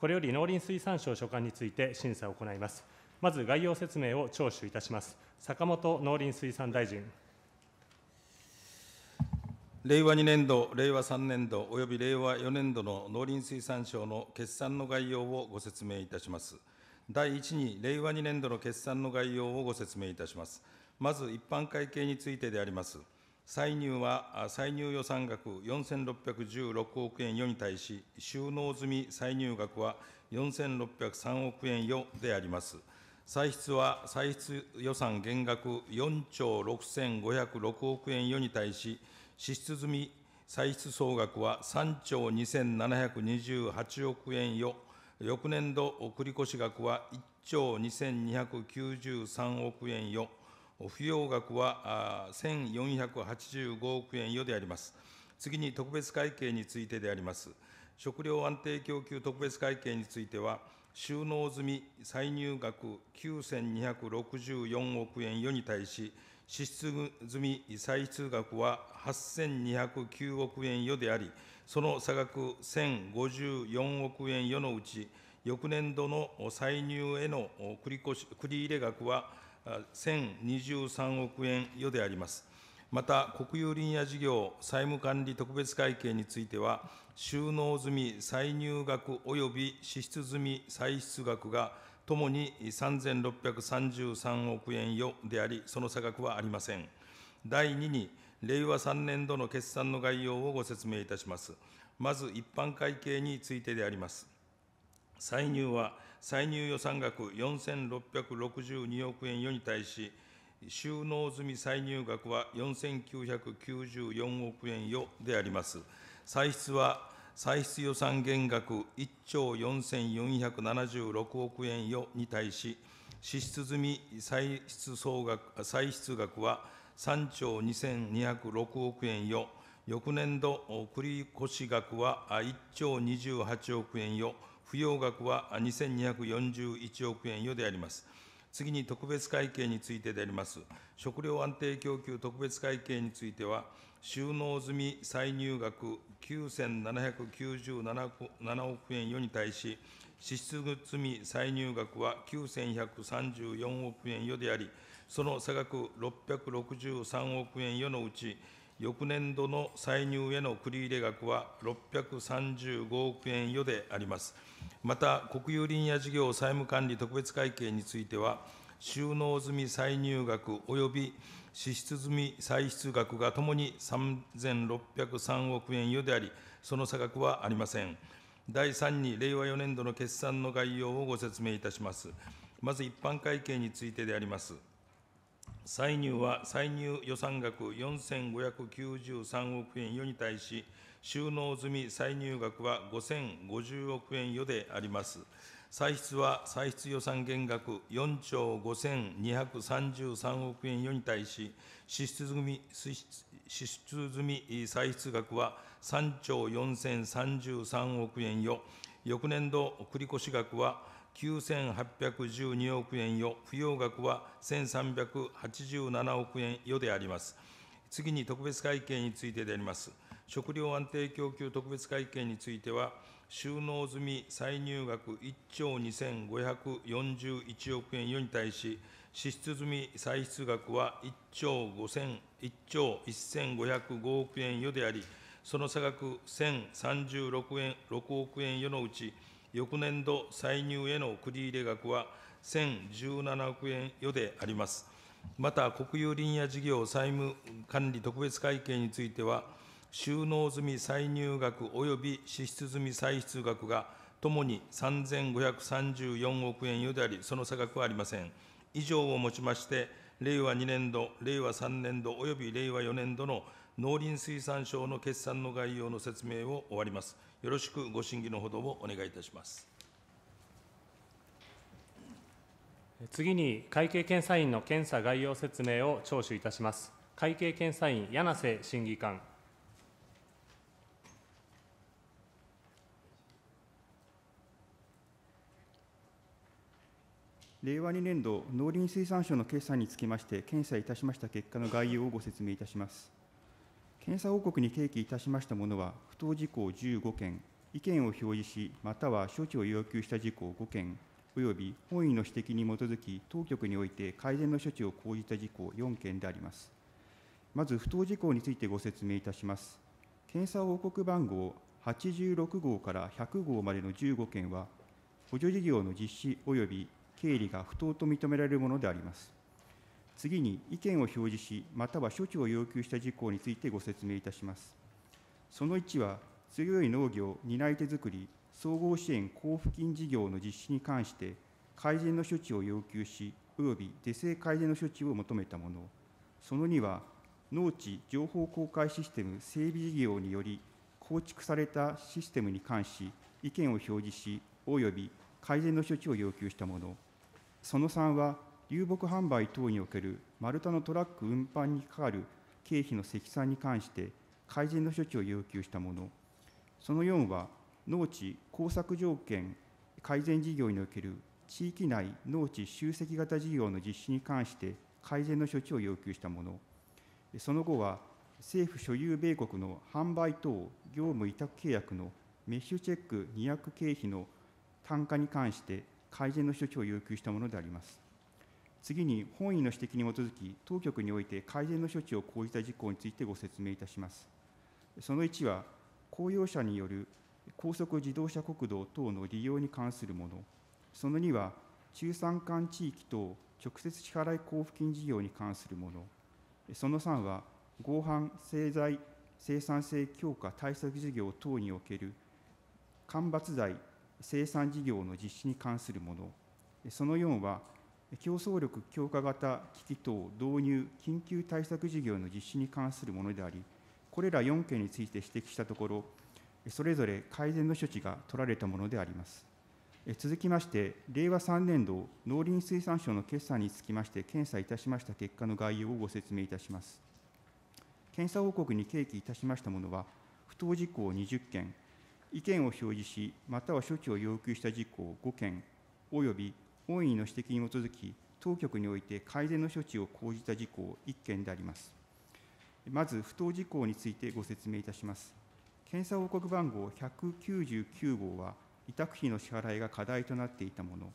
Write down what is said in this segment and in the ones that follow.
これより農林水産省所管について審査を行います。まず概要説明を聴取いたします。坂本農林水産大臣。令和2年度、令和3年度および令和4年度の農林水産省の決算の概要をご説明いたします。第1に、令和2年度の決算の概要をご説明いたします。まず一般会計についてであります。歳入は歳入予算額4616億円余に対し、収納済み歳入額は4603億円余であります。歳出は歳出予算減額4兆6506億円余に対し、支出済み歳出総額は3兆2728億円余、翌年度繰越額は1兆2293億円余、不用額は1485億円余であります。次に特別会計についてであります。食料安定供給特別会計については、収納済み歳入額9264億円余に対し、支出済み歳出額は8209億円余であり、その差額1054億円余のうち、翌年度の歳入への繰り越し繰り入れ額は1023億円余であります。また、国有林野事業債務管理特別会計については、収納済み歳入額及び支出済み歳出額がともに3633億円余であり、その差額はありません。第2に、令和3年度の決算の概要をご説明いたします。まず、一般会計についてであります。歳入は、歳入予算額4662億円余に対し、収納済み歳入額は4994億円余であります。歳出は歳出予算減額1兆4476億円余に対し、支出済み歳出総額歳出額は3兆2206億円余、翌年度繰越額は1兆28億円余、扶養額は2241億円余であります。次に特別会計についてであります。食料安定供給特別会計については、収納済み歳入額9797億円余に対し、支出済み歳入額は9134億円余であり、その差額663億円余のうち、翌年度の歳入への繰入額は635億円余であります。また、国有林野事業債務管理特別会計については、収納済み歳入額及び支出済み歳出額がともに3603億円余であり、その差額はありません。第3に令和4年度の決算の概要をご説明いたします。まず一般会計についてであります。歳入は歳入予算額4593億円余に対し、収納済み歳入額は5050億円余であります。歳出は歳出予算減額4兆5233億円余に対し、支出済み支出済み歳出額は3兆4033億円余、翌年度繰越額は9812億円余、不要額は1387億円余であります。次に特別会計についてであります。食料安定供給特別会計については、収納済み歳入額1兆2541億円余に対し、支出済み歳出額は1兆5000、1兆1505億円余であり、その差額1036円6億円余のうち、翌年度歳入への繰り入れ額は1017億円余であります。また、国有林野事業債務管理特別会計については、収納済み歳入額及び支出済み歳出額がともに3534億円余であり、その差額はありません。以上をもちまして、令和2年度、令和3年度及び令和4年度の農林水産省の決算の概要の説明を終わります。よろしくご審議のほどをお願いいたします。次に会計検査院の検査概要説明を聴取いたします。会計検査院柳瀬審議官。令和2年度農林水産省の決算につきまして検査いたしました結果の概要をご説明いたします。検査報告に提起いたしましたものは、不当事項15件、意見を表示し、または処置を要求した事項5件、および本院の指摘に基づき、当局において改善の処置を講じた事項4件であります。まず、不当事項についてご説明いたします。検査報告番号86号から100号までの15件は、補助事業の実施及び経理が不当と認められるものであります。次に意見を表示し、または処置を要求した事項についてご説明いたします。その1は、強い農業、担い手づくり、総合支援交付金事業の実施に関して、改善の処置を要求し、および是正改善の処置を求めたもの、その2は、農地情報公開システム整備事業により、構築されたシステムに関し、意見を表示し、および改善の処置を要求したもの、その3は、流木販売等における丸太のトラック運搬にかかる経費の積算に関して改善の処置を要求したもの、その4は、農地工作条件改善事業における地域内農地集積型事業の実施に関して改善の処置を要求したもの、その後は、政府所有米国の販売等業務委託契約のメッシュチェック200経費の単価に関して改善の処置を要求したものであります。次に本意の指摘に基づき当局において改善の処置を講じた事項についてご説明いたしますその1は公用車による高速自動車国道等の利用に関するものその2は中山間地域等直接支払い交付金事業に関するものその3は合板製材生産性強化対策事業等における間伐材生産事業の実施に関するものその4は競争力強化型機器等導入緊急対策事業の実施に関するものであり、これら4件について指摘したところ、それぞれ改善の処置が取られたものであります。続きまして、令和3年度農林水産省の決算につきまして検査いたしました結果の概要をご説明いたします。検査報告に契機いたしましたものは、不当事項20件、意見を表示し、または処置を要求した事項5件、および本院の指摘に基づき、当局において改善の処置を講じた事項1件であります。まず、不当事項についてご説明いたします。検査報告番号199号は、委託費の支払いが課題となっていたもの、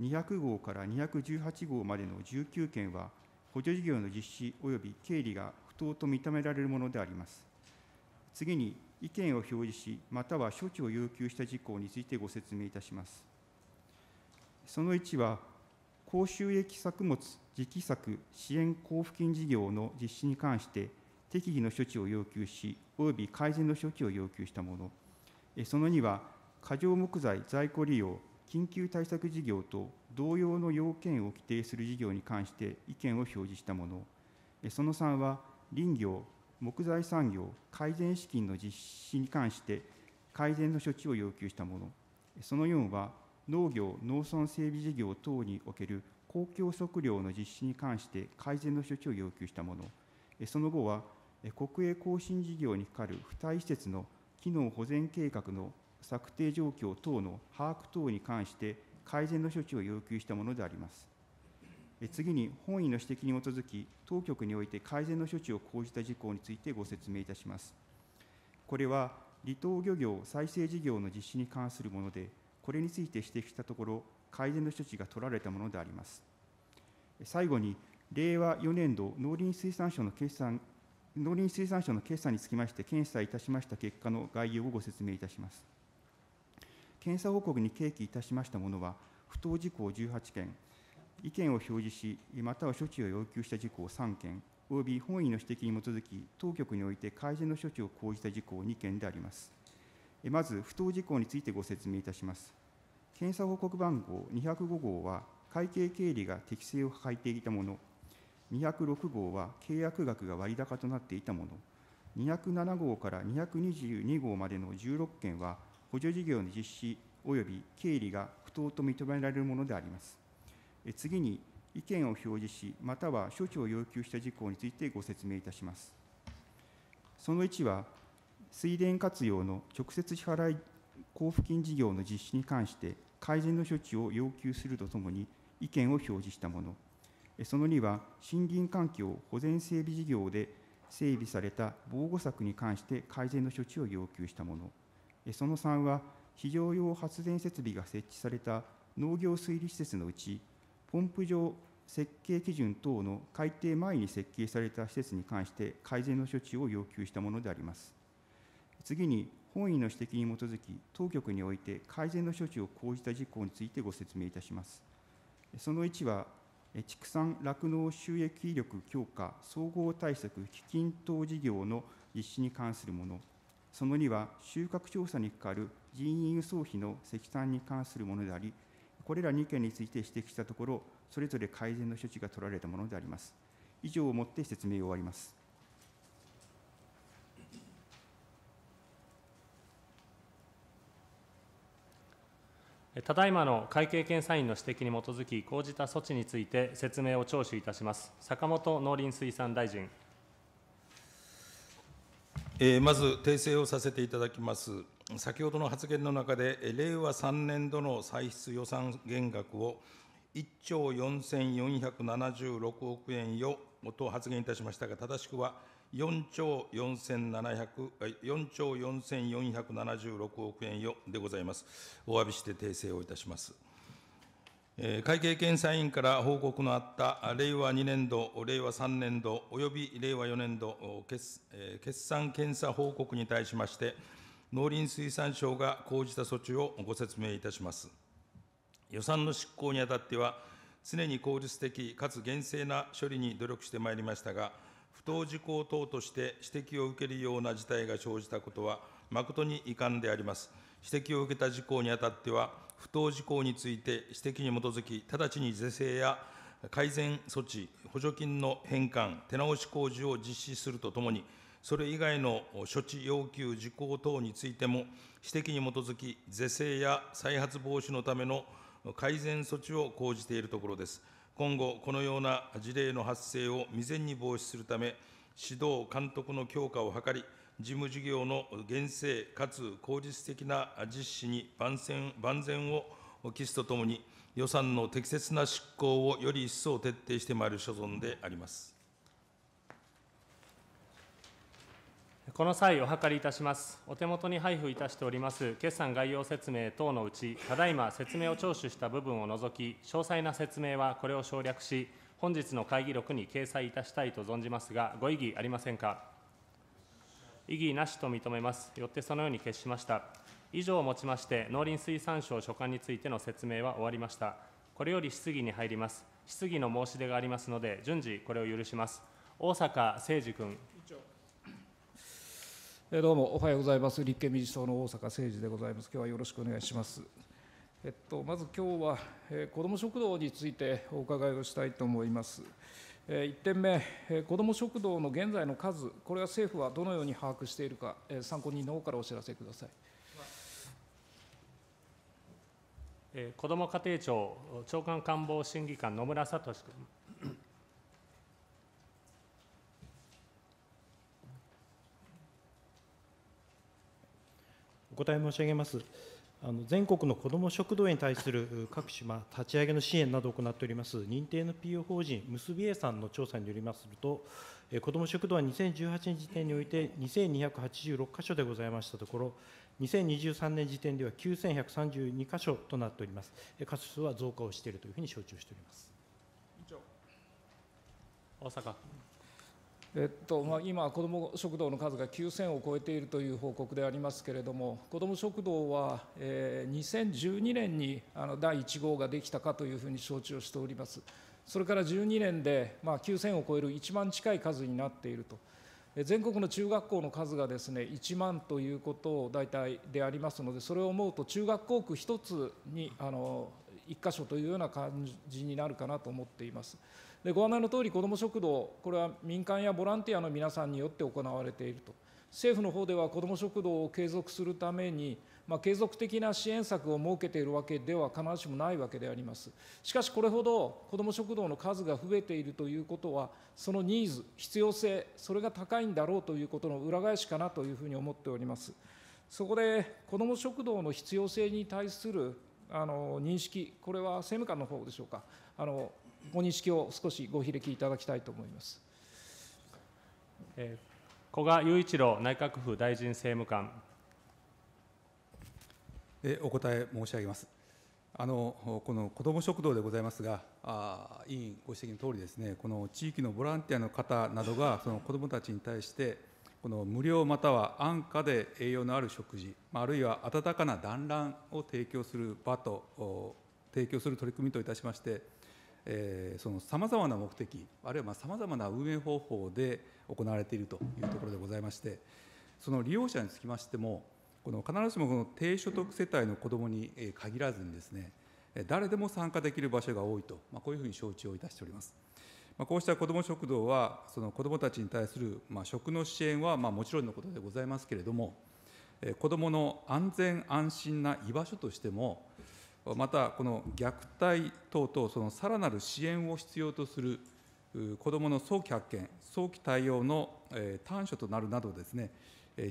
200号から218号までの19件は、補助事業の実施及び経理が不当と認められるものであります。次に、意見を表示し、または処置を要求した事項についてご説明いたします。その1は、高収益作物磁期作支援交付金事業の実施に関して、適宜の処置を要求し、および改善の処置を要求したもの、その2は、過剰木材在庫利用、緊急対策事業と同様の要件を規定する事業に関して意見を表示したもの、その3は、林業、木材産業、改善資金の実施に関して、改善の処置を要求したもの、その4は、農業・農村整備事業等における公共測量の実施に関して改善の処置を要求したもの、その後は国営更新事業にかかる付帯施設の機能保全計画の策定状況等の把握等に関して改善の処置を要求したものであります。次に、本位の指摘に基づき、当局において改善の処置を講じた事項についてご説明いたします。これは、離島漁業再生事業の実施に関するもので、これについて指摘したところ、改善の処置が取られたものであります。最後に、令和4年度農林水産省の決算農林水産省の決算につきまして検査いたしました結果の概要をご説明いたします。検査報告に契機いたしましたものは、不当事項18件、意見を表示し、または処置を要求した事項3件、および本意の指摘に基づき、当局において改善の処置を講じた事項2件であります。まず不当事項についてご説明いたします検査報告番号205号は会計経理が適正を欠いていたもの206号は契約額が割高となっていたもの207号から222号までの16件は補助事業の実施及び経理が不当と認められるものであります次に意見を表示しまたは処置を要求した事項についてご説明いたしますその1は水田活用の直接支払い交付金事業の実施に関して改善の処置を要求するとともに意見を表示したものその2は森林環境保全整備事業で整備された防護策に関して改善の処置を要求したものその3は非常用発電設備が設置された農業水利施設のうちポンプ場設計基準等の改定前に設計された施設に関して改善の処置を要求したものであります。次に、本院の指摘に基づき、当局において改善の処置を講じた事項についてご説明いたします。その1は、畜産酪農収益力強化総合対策基金等事業の実施に関するもの、その2は収穫調査にかかる人員輸送費の積算に関するものであり、これら2件について指摘したところ、それぞれ改善の処置が取られたものであります。以上をもって説明を終わります。ただいまの会計検査院の指摘に基づき、講じた措置について説明を聴取いたします。坂本農林水産大臣。えー、まず訂正をさせていただきます。先ほどの発言の中で、令和3年度の歳出予算減額を1兆4476億円よと発言いたしましたが、正しくは4兆4 7 0兆4476億円よでございます。お詫びして訂正をいたします。会計検査院から報告のあった令和2年度、令和3年度および令和4年度決算検査報告に対しまして、農林水産省が講じた措置をご説明いたします。予算の執行にあたっては、常に効率的かつ厳正な処理に努力してまいりましたが、不当事項等として指摘を受けるような事態が生じたことは、誠に遺憾であります。指摘を受けた事項にあたっては、不当事項について指摘に基づき、直ちに是正や改善措置、補助金の返還、手直し工事を実施するとともに、それ以外の処置要求事項等についても、指摘に基づき、是正や再発防止のための改善措置を講じているところです。今後、このような事例の発生を未然に防止するため、指導、監督の強化を図り、事務事業の厳正かつ効率的な実施に万全万全を期すとともに、予算の適切な執行をより一層徹底してまいる所存であります。この際、お諮りいたします。お手元に配布いたしております決算概要説明等のうち、ただいま説明を聴取した部分を除き、詳細な説明はこれを省略し、本日の会議録に掲載いたしたいと存じますが、ご異議ありませんか。異議なしと認めます。よってそのように決しました。以上をもちまして、農林水産省所管についての説明は終わりました。これより質疑に入ります。質疑の申し出がありますので、順次これを許します。大阪誠二君。どうもおはようございます。立憲民主党の大阪誠二でございます。今日はよろしくお願いします。えっと、まず今日は、えー、子ども食堂についてお伺いをしたいと思います。えー、1点目、えー、子ども食堂の現在の数、これは政府はどのように把握しているか、えー、参考人の方からお知らせください。えー、子ども家庭庁長官官房審議官、野村聡君。お答え申し上げます。あの全国の子ども食堂に対する各種、ま立ち上げの支援などを行っております、認定 NPO 法人、結びえさんの調査によりますと、え子ども食堂は2018年時点において2286箇所でございましたところ、2023年時点では9132箇所となっております、箇所数は増加をしているというふうに承知をしております。大阪えっとまあ、今、子ども食堂の数が9000を超えているという報告でありますけれども、子ども食堂は、えー、2012年にあの第1号ができたかというふうに承知をしております、それから12年で、まあ、9000を超える1万近い数になっていると、全国の中学校の数がですね1万ということを大体でありますので、それを思うと、中学校区1つにあの1箇所というような感じになるかなと思っています。でご案内のとおり、子ども食堂、これは民間やボランティアの皆さんによって行われていると、政府の方では子ども食堂を継続するために、まあ、継続的な支援策を設けているわけでは必ずしもないわけであります。しかし、これほど子ども食堂の数が増えているということは、そのニーズ、必要性、それが高いんだろうということの裏返しかなというふうに思っております。そこで、子ども食堂の必要性に対するあの認識、これは政務官の方でしょうか。あのご認識を少しごれきいただきたいと思います。えー、古賀雄一郎内閣府大臣政務官。えお答え申し上げます。あのこの子ども食堂でございますが、あ委員ご指摘のとおりですね、この地域のボランティアの方などが、その子どもたちに対して、この無料または安価で栄養のある食事、あるいは温かな団らんを提供する場と、提供する取り組みといたしまして、そのさまざまな目的あるいはさまざまな運営方法で行われているというところでございましてその利用者につきましてもこの必ずしもこの低所得世帯の子どもに限らずにですね誰でも参加できる場所が多いと、まあ、こういうふうに承知をいたしております。まあ、こうした子ども食堂は、その子どもたちに対する、まあ、食の支援は、まあ、もちろんのことでございますけれども、子どもの安全安心な居場所としても、またこの虐待等々、そのさらなる支援を必要とする子どもの早期発見、早期対応の短所となるなどですね、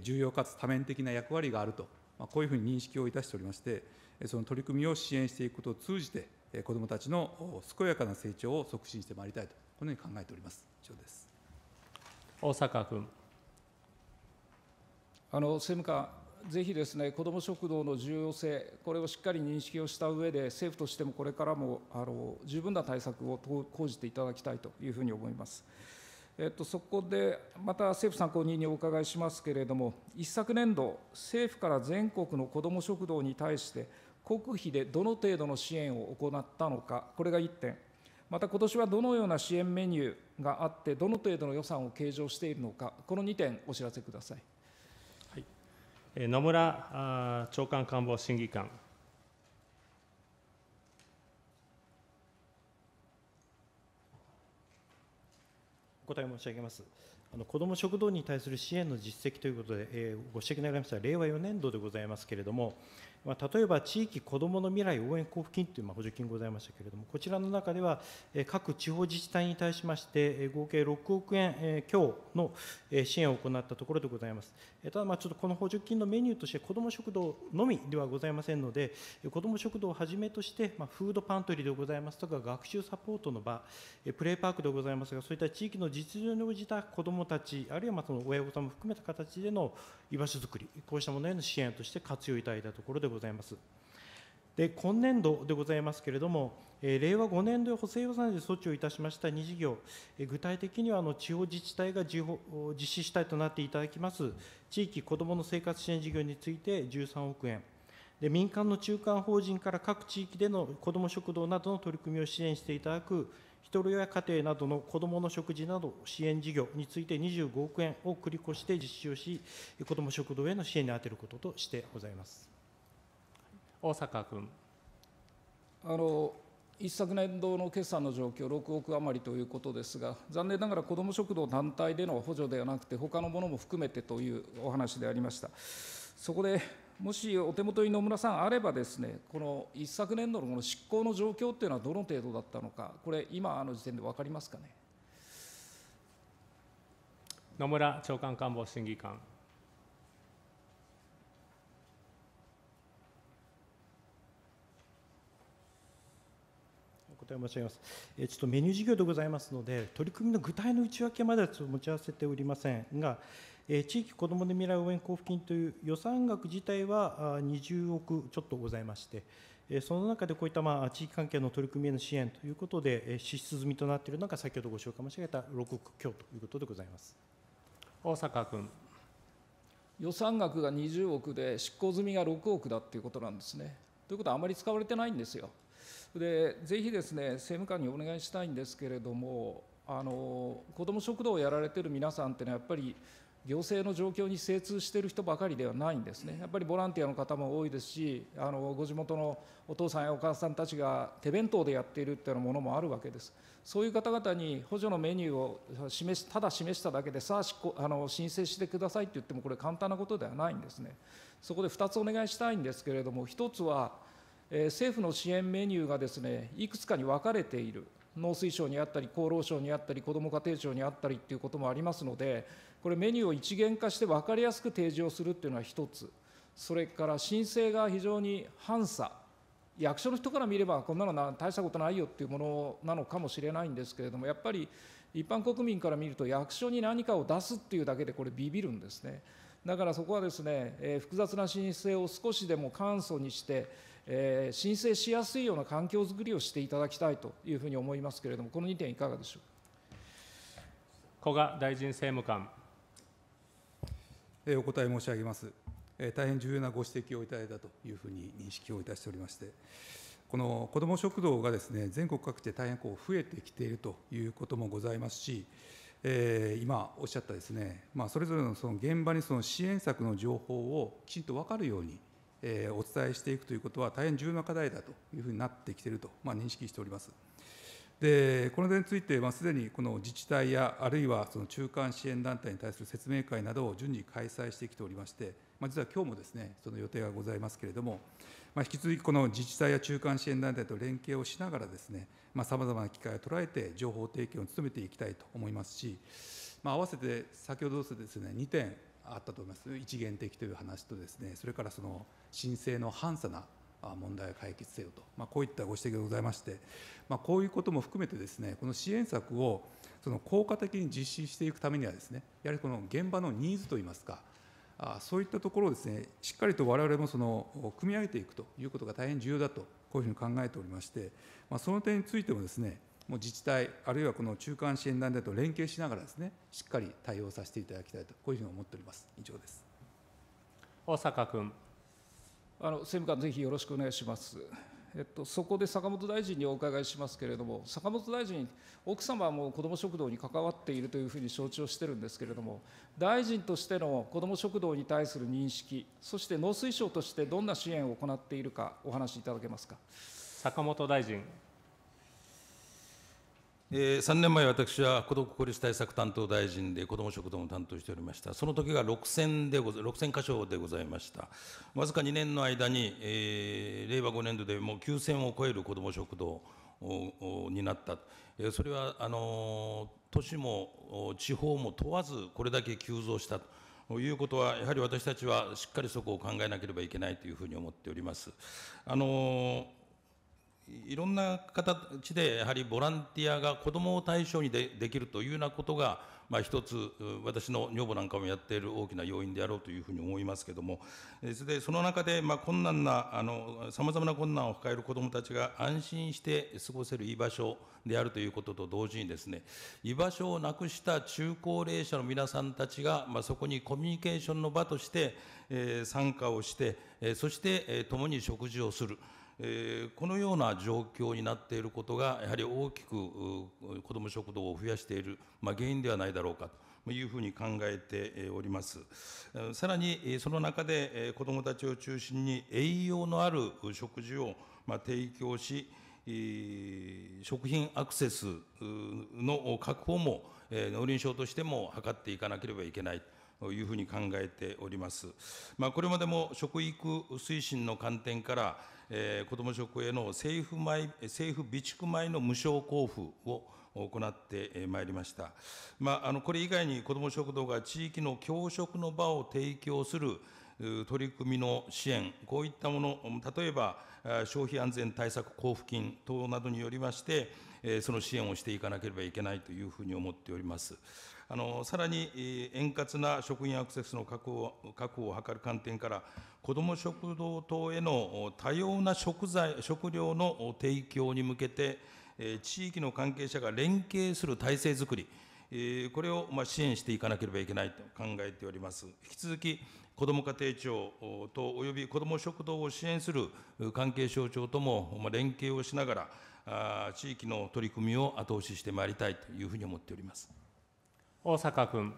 重要かつ多面的な役割があると、こういうふうに認識をいたしておりまして、その取り組みを支援していくことを通じて、子どもたちの健やかな成長を促進してまいりたいと、このように考えております。以上です大阪君あの政務官ぜひですね、子ども食堂の重要性、これをしっかり認識をした上で、政府としてもこれからもあの十分な対策を講じていただきたいというふうに思います。えっと、そこで、また政府参考人にお伺いしますけれども、一昨年度、政府から全国の子ども食堂に対して、国費でどの程度の支援を行ったのか、これが1点、また今年はどのような支援メニューがあって、どの程度の予算を計上しているのか、この2点、お知らせください。野村長官官房審議官。お答え申し上げます。あの子ども食堂に対する支援の実績ということで、えー、ご指摘になりました令和4年度でございますけれども、まあ、例えば地域こどもの未来応援交付金というま補助金ございましたけれども、こちらの中では、各地方自治体に対しまして、合計6億円強の支援を行ったところでございます。ただ、ちょっとこの補助金のメニューとして、子ども食堂のみではございませんので、子ども食堂をはじめとして、フードパントリーでございますとか、学習サポートの場、プレイパークでございますが、そういった地域の実情に応じた子どもたち、あるいはまその親御さんも含めた形での居場所づくり、こうしたものへの支援として活用いただいたところでございます。ございます。で今年度でございますけれども、え令和5年度補正予算で措置をいたしました2事業、え具体的にはあの地方自治体が実施主体となっていただきます、地域子どもの生活支援事業について13億円で、民間の中間法人から各地域での子ども食堂などの取り組みを支援していただく、ひとり親家庭などの子どもの食事など支援事業について25億円を繰り越して実施をし、子ども食堂への支援に充てることとしてございます。大坂君。あの一昨年度の決算の状況、6億余りということですが、残念ながら子ども食堂単体での補助ではなくて、他のものも含めてというお話でありました。そこでもしお手元に野村さんあればですね、この一昨年度のこの執行の状況というのはどの程度だったのか、これ、今の時点で分かりますかね。野村長官官房審議官。申し上げます、えちょっとメニュー事業でございますので、取り組みの具体の内訳まではちょっと持ち合わせておりませんが、え地域こどもの未来応援交付金という予算額自体は20億ちょっとございまして、その中でこういったまあ地域関係の取り組みへの支援ということで、支出済みとなっているのが、先ほどご紹介申し上げた6億強ということでございます大阪君。予算額が20億で、執行済みが6億だということなんですね。ということは、あまり使われてないんですよ。でぜひですね、政務官にお願いしたいんですけれども、あの子ども食堂をやられている皆さんっていうのは、やっぱり行政の状況に精通している人ばかりではないんですね、やっぱりボランティアの方も多いですし、あのご地元のお父さんやお母さんたちが手弁当でやっているっていうものもあるわけです、そういう方々に補助のメニューを示しただ示しただけで、さあしあの申請してくださいって言っても、これ、簡単なことではないんですね。そこで2つお願いしたいんですけれども、1つは、え政府の支援メニューがですね、いくつかに分かれている。農水省にあったり、厚労省にあったり、こども家庭庁にあったりということもありますので、これ、メニューを一元化して分かりやすく提示をするっていうのは一つ、それから申請が非常に反差、役所の人から見れば、こんなの大したことないよっていうものなのかもしれないんですけれども、やっぱり一般国民から見ると、役所に何かを出すっていうだけで、これ、ビビるんですね。だからそこはですね、えー、複雑な申請を少しでも簡素にして、えー、申請しやすいような環境づくりをしていただきたいというふうに思いますけれども、この2点、いかがでしょう古賀大臣政務官。えお答え申し上げます。え大変重要なご指摘をいただいたというふうに認識をいたしておりまして、この子ども食堂がですね全国各地で大変こう増えてきているということもございますし、えー、今おっしゃったですね、まあ、それぞれのその現場にその支援策の情報をきちんと分かるようにえお伝えしていくということは大変重要な課題だというふうになってきていると、まあ、認識しております。でこの点について、まあ、すでにこの自治体や、あるいはその中間支援団体に対する説明会などを順次開催してきておりまして、まあ、実は今日もですねその予定がございますけれども、まあ、引き続きこの自治体や中間支援団体と連携をしながら、ですねさまざ、まな機会を捉えて、情報提供を努めていきたいと思いますし、まあ、合わせて先ほどですね2点あったと思います一元的という話とですねそれからその申請の反差な問題を解決せよと、まあ、こういったご指摘がございまして、まあ、こういうことも含めてですねこの支援策をその効果的に実施していくためにはですねやはりこの現場のニーズといいますかあそういったところをですねしっかりと我々もその組み上げていくということが大変重要だとこういうふうに考えておりまして、まあ、その点についてもですねもう自治体、あるいはこの中間支援団体と連携しながらですね、しっかり対応させていただきたいと、こういうふうに思っております。以上です。大阪君。あの政務官、ぜひよろしくお願いします。えっと、そこで坂本大臣にお伺いしますけれども、坂本大臣、奥様はもう子ども食堂に関わっているというふうに承知をしてるんですけれども、大臣としての子ども食堂に対する認識、そして農水省としてどんな支援を行っているか、お話しいただけますか坂本大臣。えー、3年前、私は孤独・孤立対策担当大臣で子ども食堂も担当しておりました、その時が6000でご6000箇所でございました、わずか2年の間に、えー、令和5年度でもう9000を超える子ども食堂になった、えー、それはあの都市も地方も問わず、これだけ急増したと。ということは、やはり私たちはしっかりそこを考えなければいけないというふうに思っております。あのーいろんな形でやはりボランティアが子どもを対象にでできるというようなことが、まあ、一つ私の女房なんかもやっている大きな要因であろうというふうに思いますけどもそれでその中で、まあ、困難なさまざまな困難を抱える子どもたちが安心して過ごせる居場所であるということと同時にですね居場所をなくした中高齢者の皆さんたちが、まあ、そこにコミュニケーションの場として、えー、参加をして、えそして、えー、共に食事をする。えー、このような状況になっていることが、やはり大きく子ども食堂を増やしている、まあ、原因ではないだろうかというふうに考えております。さらに、その中で子どもたちを中心に栄養のある食事を提供し、食品アクセスの確保も農林省としても図っていかなければいけない。というふうに考えております。まあ、これまでも食育推進の観点から、えー、子ども食への政府米政府備蓄米の無償交付を行ってまいりました。まあ、あのこれ以外に子ども食堂が地域の教職の場を提供する取り組みの支援、こういったもの、例えば消費安全対策交付金等などによりまして、その支援をしていかなければいけないというふうに思っております。あのさらに円滑な職員アクセスの確保確保を図る観点から、子ども食堂等への多様な食材、食料の提供に向けて、地域の関係者が連携する体制づくり、これを支援していかなければいけないと考えております。引き続き、こども家庭庁とおよび子ども食堂を支援する関係省庁とも連携をしながら、地域の取り組みを後押ししてまいりたいというふうに思っております。大阪君。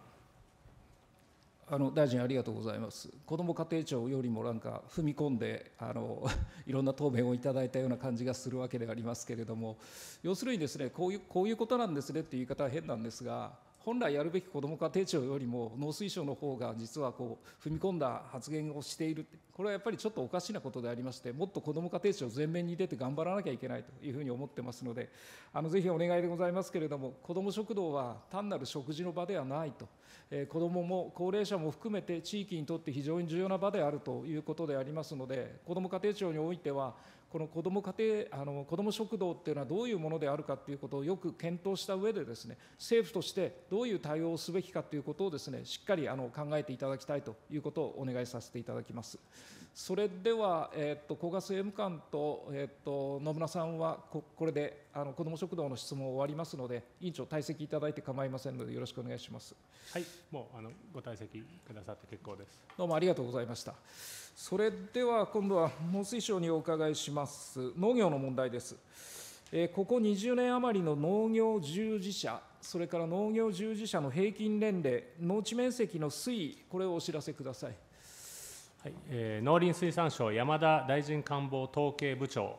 あの大臣ありがとうございます。子ども家庭庁よりもなんか踏み込んであの いろんな答弁をいただいたような感じがするわけでありますけれども、要するにですねこういうこういうことなんですねっていう言い方は変なんですが、本来やるべき子ども家庭庁よりも農水省の方が実はこう踏み込んだ発言をしている、これはやっぱりちょっとおかしなことでありまして、もっと子ども家庭庁前面に出て頑張らなきゃいけないというふうに思ってますので、あのぜひお願いでございますけれども、子ども食堂は単なる食事の場ではないと、えー、子どもも高齢者も含めて地域にとって非常に重要な場であるということでありますので、子ども家庭庁においては、この子ども家庭あの子ども食堂っていうのはどういうものであるかということをよく検討した上でですね政府としてどういう対応をすべきかということをですねしっかりあの考えていただきたいということをお願いさせていただきます。それでは、えっと、古賀政務官と、えっと、野村さんはこ、これで、あの、子ども食堂の質問を終わりますので、委員長、退席いただいて構いませんので、よろしくお願いします。はい、もう、あの、ご退席くださって結構です。どうもありがとうございました。それでは、今度は農水省にお伺いします。農業の問題です。えー、ここ20年余りの農業従事者、それから農業従事者の平均年齢、農地面積の推移、これをお知らせください。はいえー、農林水産省山田大臣官房統計部長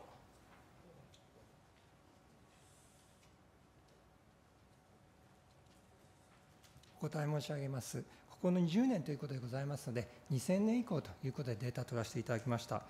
お答え申し上げますここの20年ということでございますので2000年以降ということでデータ取らせていただきました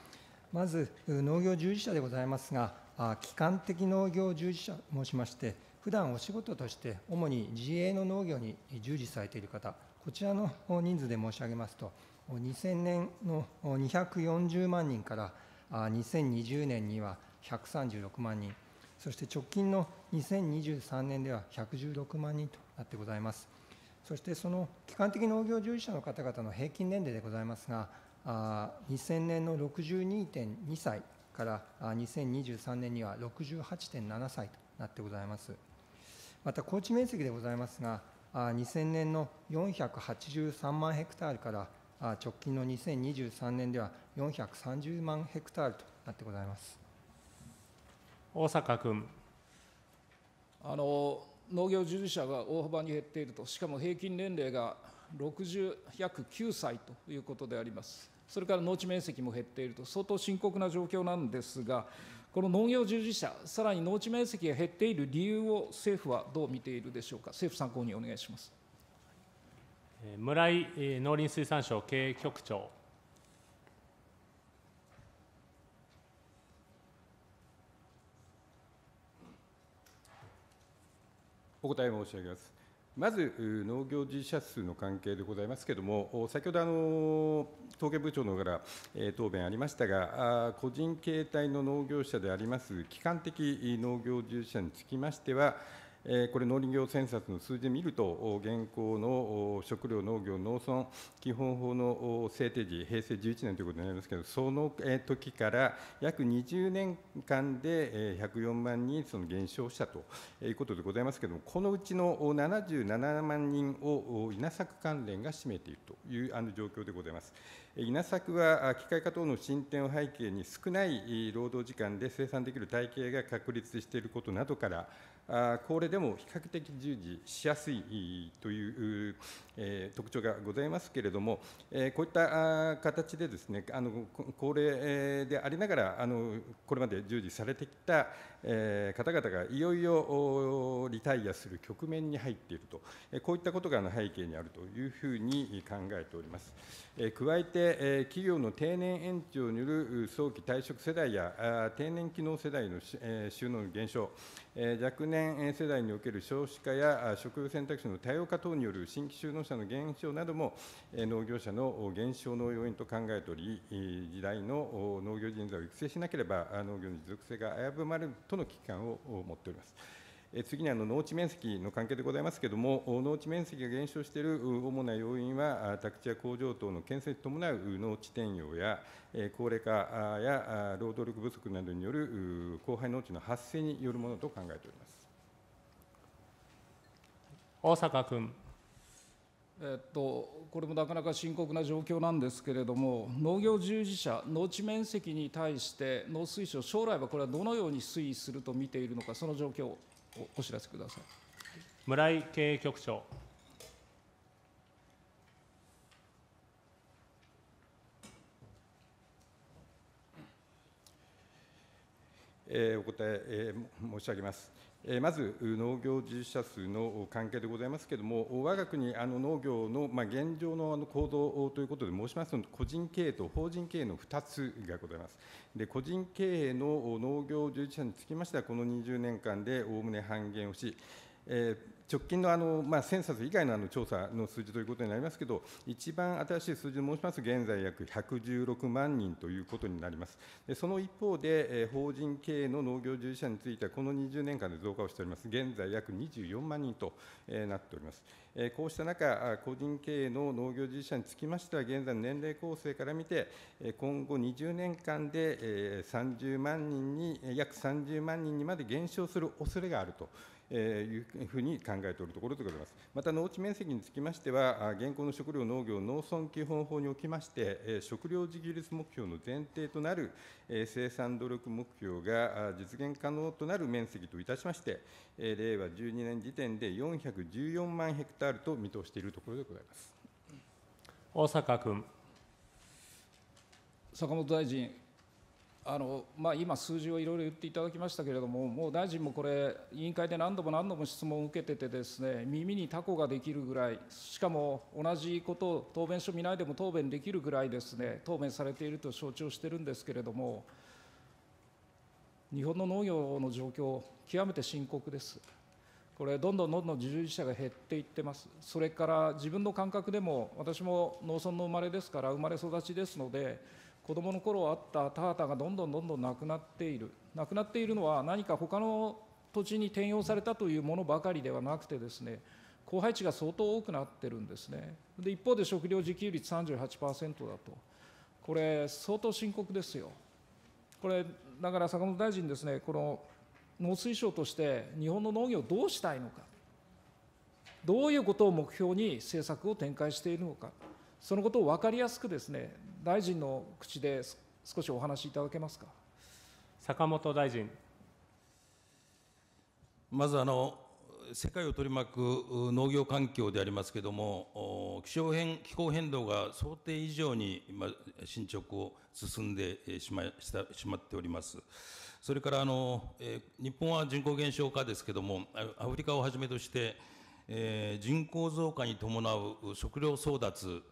まず農業従事者でございますが基幹的農業従事者申しまして普段お仕事として主に自営の農業に従事されている方こちらの人数で申し上げますと2000年の240万人から2020年には136万人、そして直近の2023年では116万人となってございます。そしてその基幹的農業従事者の方々の平均年齢でございますが、2000年の62.2歳から2023年には68.7歳となってございます。また、高知面積でございますが、2000年の483万ヘクタールから直近の2023年では430万ヘクタールとなってございます大坂君あの農業従事者が大幅に減っていると、しかも平均年齢が60約9歳ということであります、それから農地面積も減っていると、相当深刻な状況なんですが、この農業従事者、さらに農地面積が減っている理由を政府はどう見ているでしょうか、政府参考にお願いします。村井農林水産省経営局長お答え申し上げます。まず農業従事者数の関係でございますけれども、先ほどあの統計部長の方から、答弁ありましたが、個人形態の農業者であります、基幹的農業従事者につきましては、えこれ、農林業センサスの数字で見ると、現行の食料農業農村基本法の制定時、平成11年ということになりますけど、その時から約20年間で104万人その減少したということでございますけれども、このうちの77万人を稲作関連が占めているというあの状況でございます。稲作は機械化等の進展を背景に少ない労働時間で生産できる体系が確立していることなどから、高齢でも比較的従事しやすいというえー、特徴がございますけれども、えー、こういった形でですねあの高齢でありながらあのこれまで従事されてきた、えー、方々がいよいよリタイアする局面に入っていると、えー、こういったことがの背景にあるというふうに考えております。えー、加えて、えー、企業の定年延長による早期退職世代や定年機能世代の、えー、収納の減少、えー、若年世代における少子化や職業選択肢の多様化等による新規収納者の減少なども、農業者の減少の要因と考えており、時代の農業人材を育成しなければ、農業の持続性が危ぶまれるとの危機感を持っております。次にあの農地面積の関係でございますけれども、農地面積が減少している主な要因は、宅地や工場等の建設に伴う農地転用や、高齢化や労働力不足などによる荒廃農地の発生によるものと考えております。大阪君。えっと、これもなかなか深刻な状況なんですけれども、農業従事者、農地面積に対して農水省、将来はこれはどのように推移すると見ているのか、その状況をお知らせください村井経営局長。えお答え、え申し上げます。まず農業従事者数の関係でございますけれども、我が国、あの農業の、ま現状のあの構造ということで申しますと、個人経営と法人経営の2つがございます。で個人経営の農業従事者につきましては、この20年間でおおむね半減をし、えー直近のあの、まあ、センサス以外のあの調査の数字ということになりますけど、一番新しい数字で申しますと、現在約116万人ということになります。でその一方で、え法人経営の農業従事者については、この20年間で増加をしております、現在約24万人と、えなっております。こうした中、個人経営の農業従事者につきましては、現在の年齢構成から見て、今後20年間で30万人に、約30万人にまで減少する恐れがあるというふうに考えておるところでございます。また農地面積につきましては、現行の食料農業農村基本法におきまして、食料自給率目標の前提となる生産努力目標が実現可能となる面積といたしまして、令和12年時点で414万ヘクタールあると見通しているところでございます大阪君。坂本大臣、あのまあ、今、数字をいろいろ言っていただきましたけれども、もう大臣もこれ、委員会で何度も何度も質問を受けてて、ですね耳にタコができるぐらい、しかも同じことを答弁書見ないでも答弁できるぐらい、ですね答弁されていると承知をしてるんですけれども、日本の農業の状況、極めて深刻です。これ、どんどんどんどん従事者が減っていってます、それから自分の感覚でも、私も農村の生まれですから、生まれ育ちですので、子どもの頃あった田畑がどんどんどんどんなくなっている、なくなっているのは、何か他の土地に転用されたというものばかりではなくてですね、荒廃地が相当多くなってるんですね。で、一方で食料自給率38%だと、これ、相当深刻ですよ。これ、だから坂本大臣ですね、この農水省として日本の農業をどうしたいのか、どういうことを目標に政策を展開しているのか、そのことを分かりやすくですね、大臣の口で少しお話しいただけますか。坂本大臣まずあの世界を取り巻く農業環境でありますけれども、気象変、気候変動が想定以上に進捗を進んでしましたしまっております。それからあの、え日本は人口減少化ですけれども、アフリカをはじめとして、え人口増加に伴う食料争奪、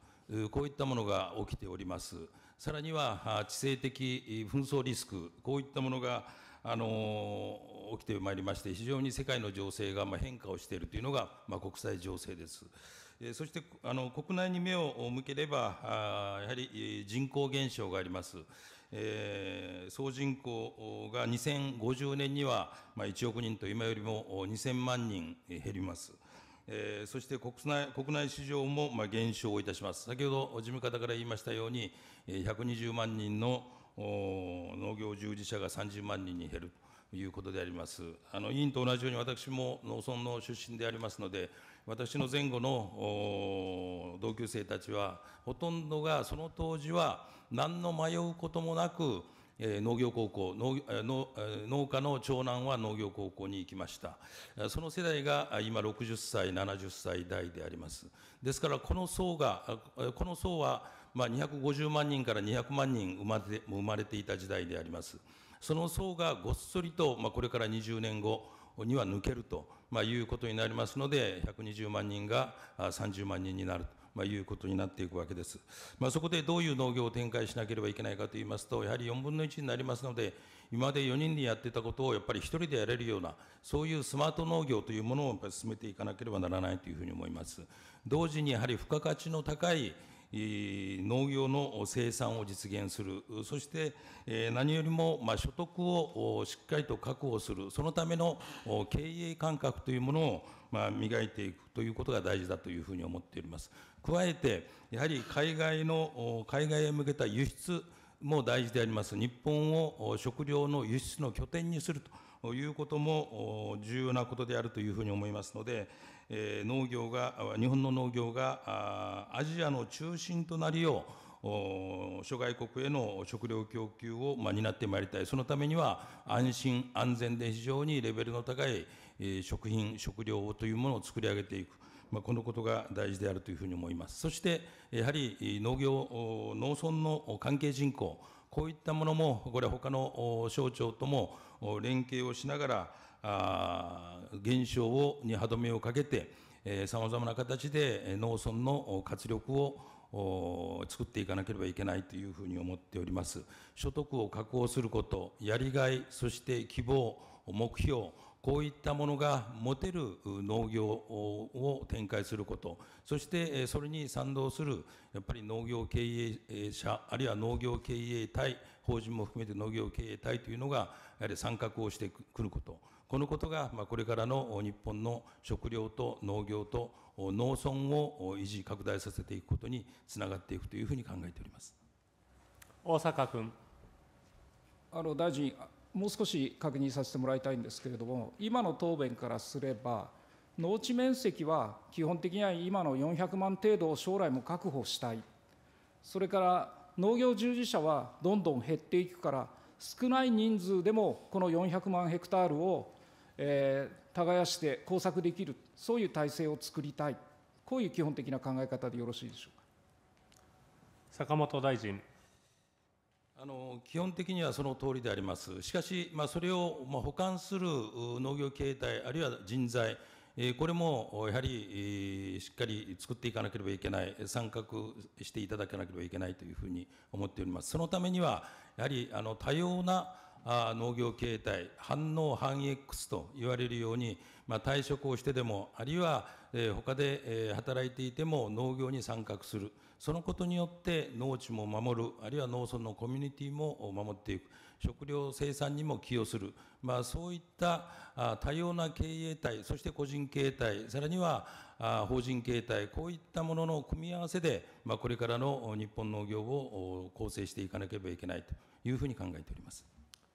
こういったものが起きております。さらには、地政的紛争リスク、こういったものが、あの起きてまいりまして、非常に世界の情勢がま変化をしているというのが、ま国際情勢です。そしてあの国内に目を向ければ、やはり人口減少があります。えー、総人口が2050年には、ま1億人と今よりも2000万人減ります。えー、そして国内国内市場も、ま減少をいたします。先ほど事務方から言いましたように、120万人の農業従事者が30万人に減る。いうことであります。あの委員と同じように私も農村の出身でありますので、私の前後の同級生たちは、ほとんどがその当時は何の迷うこともなく、え農業高校農、農家の長男は農業高校に行きましたその世代が今60歳70歳代でありますですからこの層がこの層はま250万人から200万人生まれて生まれていた時代でありますその層がごっそりと、まあ、これから20年後には抜けると、まあ、いうことになりますので、120万人が30万人になると。まあ、いうことになっていくわけです。まあ、そこでどういう農業を展開しなければいけないかといいますと、やはり4分の1になりますので、今まで4人でやってたことをやっぱり1人でやれるような、そういうスマート農業というものをやっぱり進めていかなければならないというふうに思います。同時にやはり付加価値の高い農業の生産を実現する、そして何よりも所得をしっかりと確保する、そのための経営感覚というものをま磨いていくということが大事だというふうに思っております。加えて、やはり海外の、海外へ向けた輸出も大事であります。日本を食料の輸出の拠点にするということも重要なことであるというふうに思いますので、えー、農業が、日本の農業がアジアの中心となりよう、諸外国への食料供給を、まあ、担ってまいりたい、そのためには安心、安全で非常にレベルの高い、えー、食品、食料というものを作り上げていく、まあ、このことが大事であるというふうに思います。そしてやはり農業、農村の関係人口、こういったものも、これ他の省庁とも連携をしながら、あ減少をに歯止めをかけて、さまざまな形で農村の活力を作っていかなければいけないというふうに思っております。所得を確保すること、やりがい、そして希望、目標、こういったものが持てる農業を展開すること、そしてそれに賛同する、やっぱり農業経営者、あるいは農業経営体、法人も含めて農業経営体というのが、やはり参画をしてくること。このことが、まこれからの日本の食料と農業と農村を維持、拡大させていくことにつながっていくというふうに考えております大阪君。あの大臣、もう少し確認させてもらいたいんですけれども、今の答弁からすれば、農地面積は基本的には今の400万程度を将来も確保したい、それから農業従事者はどんどん減っていくから、少ない人数でもこの400万ヘクタールを、えー、耕して耕作できる、そういう体制を作りたい、こういう基本的な考え方でよろしいでしょうか坂本大臣。あの基本的にはその通りであります、しかし、まあ、それを、まあ、補完する農業形態、あるいは人材、これもやはりしっかり作っていかなければいけない、参画していただかなければいけないというふうに思っております。そのためには、やはりあの多様な農業形態、反応反 X と言われるように、まあ、退職をしてでも、あるいは、え他で、え働いていても農業に参画する、そのことによって農地も守る、あるいは農村のコミュニティも守っていく、食料生産にも寄与する、まあ、そういった多様な経営体、そして個人経営体、さらには法人経営体、こういったものの組み合わせで、まあ、これからの日本農業を構成していかなければいけないというふうに考えております。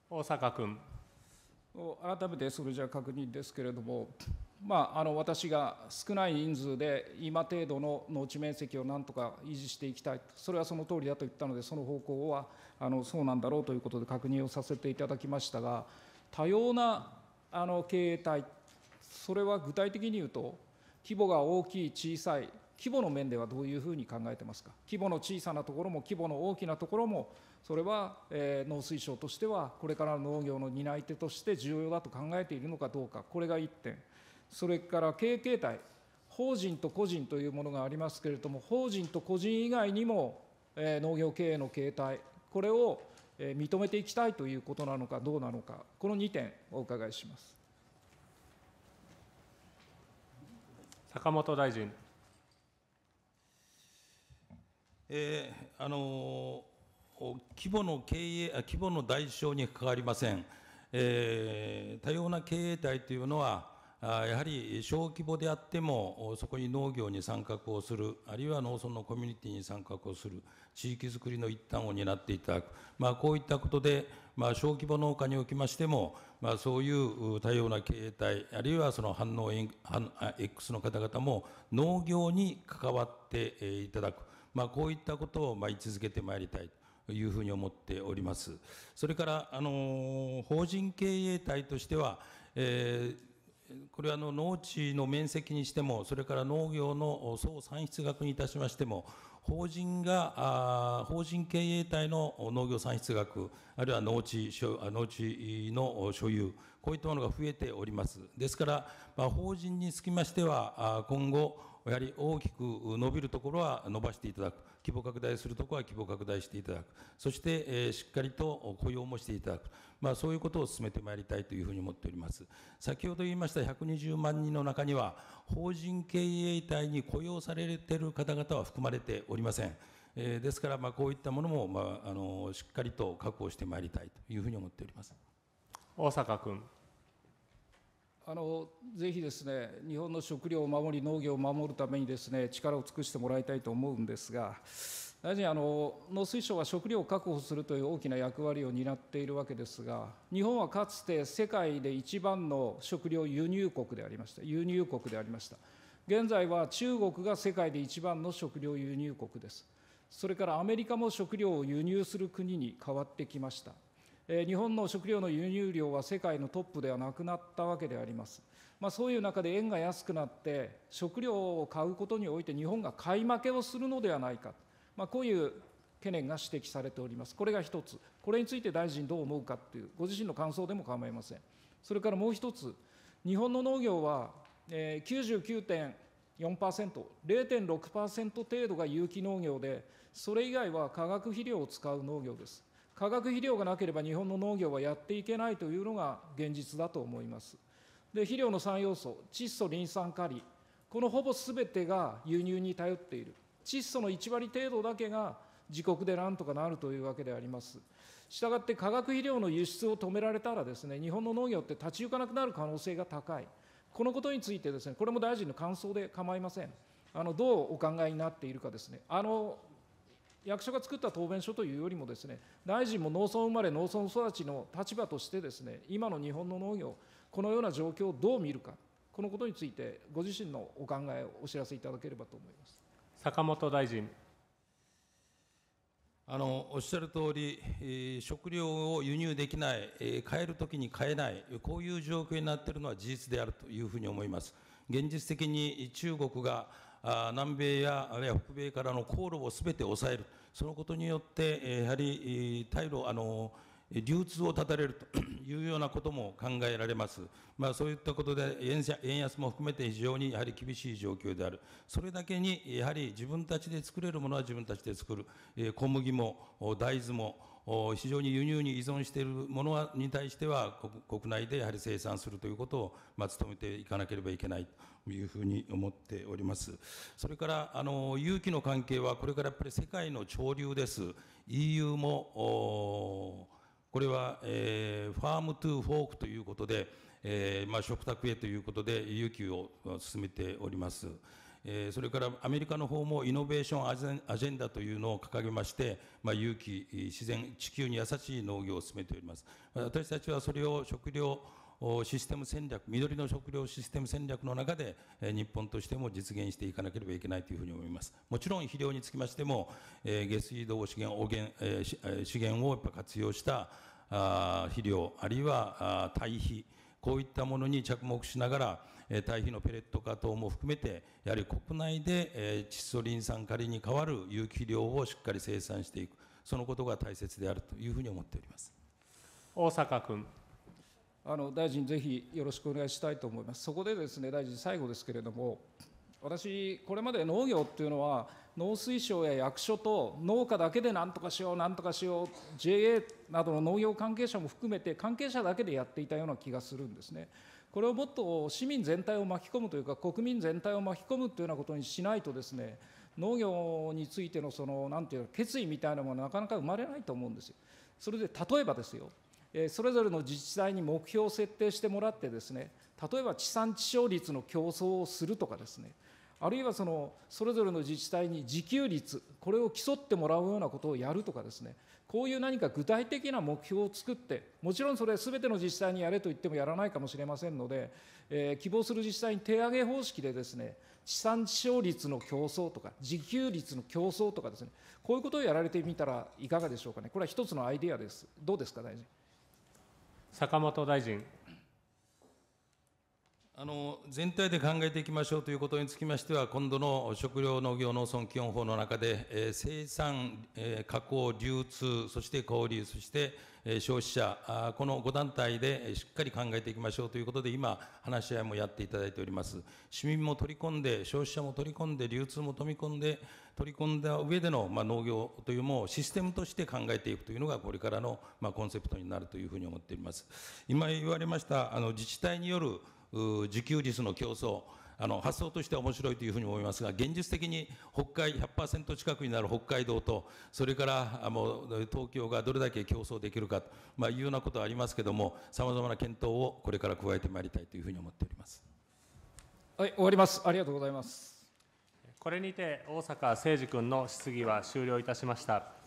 大阪君改めてそれじゃ確認ですけれども、まあ、あの私が少ない人数で今程度の農地面積をなんとか維持していきたい、それはその通りだと言ったので、その方向はあのそうなんだろうということで確認をさせていただきましたが、多様なあの経営体、それは具体的に言うと、規模が大きい、小さい、規模の面ではどういうふうに考えてますか、規模の小さなところも規模の大きなところも、それは、えー、農水省としては、これからの農業の担い手として重要だと考えているのかどうか、これが1点。それから経営形態、法人と個人というものがありますけれども、法人と個人以外にも、え農業経営の形態、これを、え認めていきたいということなのかどうなのか、この2点、お伺いします。坂本大臣。えー、あのー、規模の経営、規模の代償に関わりません、えー、多様な経営体というのは、やはり小規模であってもそこに農業に参画をするあるいは農村のコミュニティに参画をする地域づくりの一端を担っていただく、まあ、こういったことで、まあ、小規模農家におきましても、まあ、そういう多様な経営体あるいはその反応 X の方々も農業に関わっていただく、まあ、こういったことをまあ位置づけてまいりたい。というふうに思っております。それから、あの法人経営体としては、えーこれはの農地の面積にしても、それから農業の総産出額にいたしましても、法人が、法人経営体の農業産出額、あるいは農地農地の所有、こういったものが増えております。ですから、ま法人につきましては、今後、やはり大きく伸びるところは伸ばしていただく、規模拡大するところは規模拡大していただく、そして、えしっかりと雇用もしていただく、まあ、そういうことを進めてまいりたいというふうに思っております。先ほど言いました120万人の中には、法人経営体に雇用されている方々は含まれておりません。えー、ですから、まあ、こういったものも、まあ、あのしっかりと確保してまいりたいというふうに思っております。大阪君あのぜひですね、日本の食料を守り、農業を守るためにですね、力を尽くしてもらいたいと思うんですが、大臣あの、農水省は食料を確保するという大きな役割を担っているわけですが、日本はかつて世界で一番の食料輸入国でありました、輸入国でありました。現在は中国が世界で一番の食料輸入国です。それからアメリカも食料を輸入する国に変わってきました。日本の食料の輸入量は世界のトップではなくなったわけであります。まあ、そういう中で円が安くなって、食料を買うことにおいて日本が買い負けをするのではないか、まあ、こういう懸念が指摘されております。これが一つ。これについて大臣どう思うかっていう、ご自身の感想でも構いません。それからもう一つ、日本の農業は、え99.4%、0.6%程度が有機農業で、それ以外は化学肥料を使う農業です。化学肥料がなければ日本の農業はやっていけないというのが現実だと思います。で、肥料の3要素、窒素、リン酸、カリ、このほぼすべてが輸入に頼っている。窒素の1割程度だけが自国でなんとかなるというわけであります。したがって化学肥料の輸出を止められたらですね、日本の農業って立ち行かなくなる可能性が高い。このことについてですね、これも大臣の感想で構いません。あのどうお考えになっているかですね、あの役所が作った答弁書というよりもです、ね、大臣も農村生まれ、農村育ちの立場としてです、ね、今の日本の農業、このような状況をどう見るか、このことについて、ご自身のお考えをお知らせいただければと思います坂本大臣。あのおっしゃる通り、食料を輸入できない、買えるときに買えない、こういう状況になっているのは事実であるというふうに思います。現実的に中国が南米やあるいは北米からの航路をすべて抑える。そのことによって、やはり退路、あの流通を断たれると いうようなことも考えられます。まあ、そういったことで円安も含めて非常にやはり厳しい状況である。それだけにやはり自分たちで作れるものは自分たちで作る。小麦も大豆も非常に輸入に依存しているものに対しては国内でやはり生産するということを、まあ、努めていかなければいけないというふうに思っております。それからあの有機の関係はこれからやっぱり世界の潮流です。EU もこれは、えー、ファームトゥーフォークということで、えーまあ、食卓へということで有機を進めております。えー、それからアメリカの方もイノベーションアジェンダというのを掲げまして、まあ、有機、自然、地球に優しい農業を進めております。私たちはそれを食料システム戦略、緑の食料システム戦略の中で、日本としても実現していかなければいけないというふうに思います。もちろん肥料につきましても、え下水道資源、資源をやっぱ活用した肥料、あるいは堆肥、こういったものに着目しながら、え堆肥のペレット化等も含めて、やはり国内で、え窒素リン酸カリに代わる有機量をしっかり生産していく、そのことが大切であるというふうに思っております大坂君。あの大臣、ぜひよろしくお願いしたいと思います。そこでですね大臣、最後ですけれども、私、これまで農業っていうのは、農水省や役所と農家だけでなんとかしよう、なんとかしよう、JA などの農業関係者も含めて、関係者だけでやっていたような気がするんですね。これをもっと市民全体を巻き込むというか、国民全体を巻き込むというようなことにしないとですね、農業についてのその、なんていう決意みたいなものはなかなか生まれないと思うんですよ。それで例えばですよ、えそれぞれの自治体に目標を設定してもらってですね、例えば地産地消率の競争をするとかですね、あるいはそのそれぞれの自治体に自給率、これを競ってもらうようなことをやるとかですね、こういう何か具体的な目標を作って、もちろんそれ、すべての自治体にやれと言ってもやらないかもしれませんので、えー、希望する自治体に手上げ方式でですね、地産地消率の競争とか、自給率の競争とかですね、こういうことをやられてみたらいかがでしょうかね、これは一つのアイデアです。どうですか、大臣。坂本大臣。あの全体で考えていきましょうということにつきましては、今度の食料農業農村基本法の中で、えー、生産、えー、加工、流通、そして小売、そして、えー、消費者あ、この5団体でしっかり考えていきましょうということで、今、話し合いもやっていただいております。市民も取り込んで、消費者も取り込んで、流通も取り込んで、取り込んだ上での、まあ、農業というもシステムとして考えていくというのが、これからの、まあ、コンセプトになるというふうに思っております。今言われましたあの自治体による自給率の競争、あの発想としては面白いというふうに思いますが、現実的に北海100%近くになる北海道と、それからもう東京がどれだけ競争できるかと、まあ、いうようなことはありますけれども、さまざまな検討をこれから加えてまいりたいというふうに思っております。はい、終わります。ありがとうございます。これにて、大阪誠二君の質疑は終了いたしました。